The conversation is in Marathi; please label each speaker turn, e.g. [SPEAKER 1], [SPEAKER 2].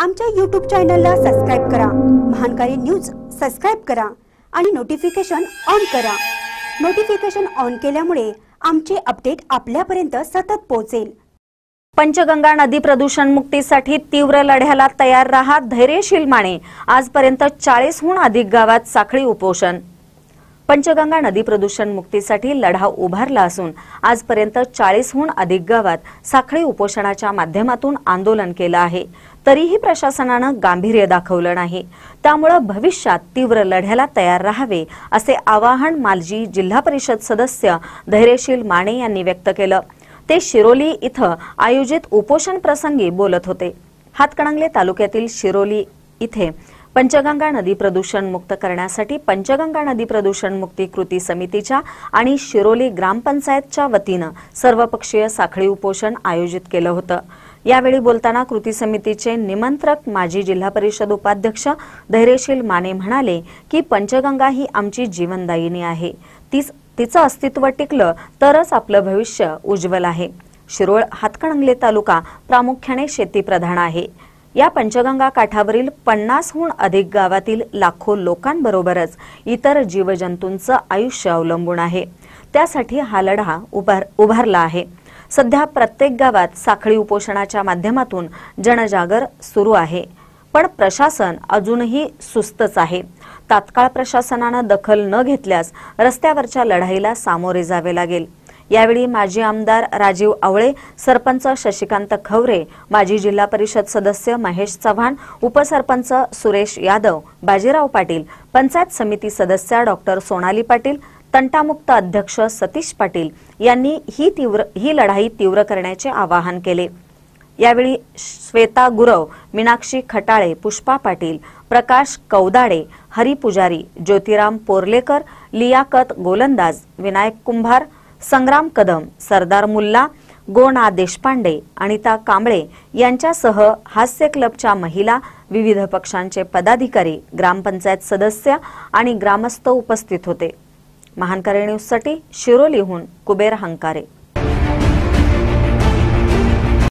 [SPEAKER 1] आमच्या यूट्यूब चॅनलला सबस्क्राईब करा महानकारी न्यूज सबस्क्राईब करा आणि नोटिफिकेशन ऑन करा नोटिफिकेशन ऑन केल्यामुळे आमचे अपडेट आपल्यापर्यंत सतत पोहोचेल पंचगंगा नदी प्रदूषण मुक्तीसाठी तीव्र लढ्याला तयार राहा धैर्यशील माने आजपर्यंत चाळीसहून अधिक गावात साखळी उपोषण पंचगंगा नदी प्रदूषण मुक्तीसाठी लढा उभारला असून आजपर्यंत चाळीसहून अधिक गावात साखळी उपोषणाच्या माध्यमातून आंदोलन केलं आहे तरीही प्रशासनानं गांभीर्य दाखवलं नाही त्यामुळे भविष्यात तीव्र लढ्याला तयार राहावे असे आवाहन मालजी जिल्हा परिषद सदस्य धैर्यशील माने यांनी व्यक्त केलं ते शिरोली इथं आयोजित उपोषण प्रसंगी बोलत होते हातकणंगले तालुक्यातील शिरोली इथे पंचगंगा नदी प्रदूषण मुक्त करण्यासाठी पंचगंगा नदी प्रदूषण मुक्ती कृती समितीच्या आणि शिरोली ग्रामपंचायतच्या वतीनं सर्वपक्षीय साखळी उपोषण आयोजित केलं होतं यावेळी बोलताना कृती समितीचे निमंत्रक माजी जिल्हा परिषद उपाध्यक्ष धैर्यशील माने म्हणाले की पंचगंगा ही आमची जीवनदायिनी आहे तिचं अस्तित्व टिकलं तरच आपलं भविष्य उज्ज्वल आहे शिरोळ हातकणंगले तालुका प्रामुख्याने शेतीप्रधान आहे या पंचगंगा काठावरील पन्नासहून अधिक गावातील लाखो लोकांबरोबरच इतर जीवजंतूंचं आयुष्य अवलंबून आहे त्यासाठी हा लढा उभार उभारला आहे सध्या प्रत्येक गावात साखळी उपोषणाच्या माध्यमातून जनजागर सुरू आहे पण प्रशासन अजूनही सुस्तच आहे तात्काळ प्रशासनानं दखल न घेतल्यास रस्त्यावरच्या लढाईला सामोरे जावे लागेल यावेळी माजी आमदार राजीव आवळे सरपंच शशिकांत खवरे माजी जिल्हा परिषद सदस्य महेश चव्हाण उपसरपंच सुरेश यादव बाजीराव पाटील पंचायत समिती सदस्या डॉक्टर सोनाली पाटील तंटामुक्त अध्यक्ष सतीश पाटील यांनी ही ही लढाई तीव्र करण्याचे आवाहन केले यावेळी श्वेता गुरव मीनाक्षी खटाळे पुष्पा पाटील प्रकाश कौदाडे हरी पुजारी ज्योतिराम पोरलेकर लियाकत गोलंदाज विनायक कुंभार संग्राम कदम सरदार मुल्ला गोना देशपांडे अनिता कांबळे यांच्यासह हास्य क्लबच्या महिला विविध पक्षांचे पदाधिकारी ग्रामपंचायत सदस्य आणि ग्रामस्थ उपस्थित होते महानकरे न्यूजसाठी शिरोलीहून कुबेर हंकारे